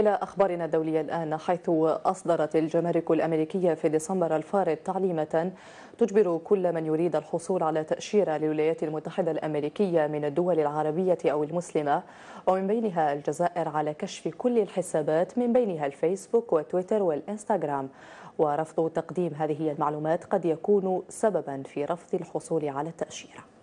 إلى أخبارنا الدولية الآن حيث أصدرت الجمارك الأمريكية في ديسمبر الفارط تعليمة تجبر كل من يريد الحصول على تأشيرة للولايات المتحدة الأمريكية من الدول العربية أو المسلمة ومن بينها الجزائر على كشف كل الحسابات من بينها الفيسبوك وتويتر والإنستغرام ورفض تقديم هذه المعلومات قد يكون سببا في رفض الحصول على التأشيرة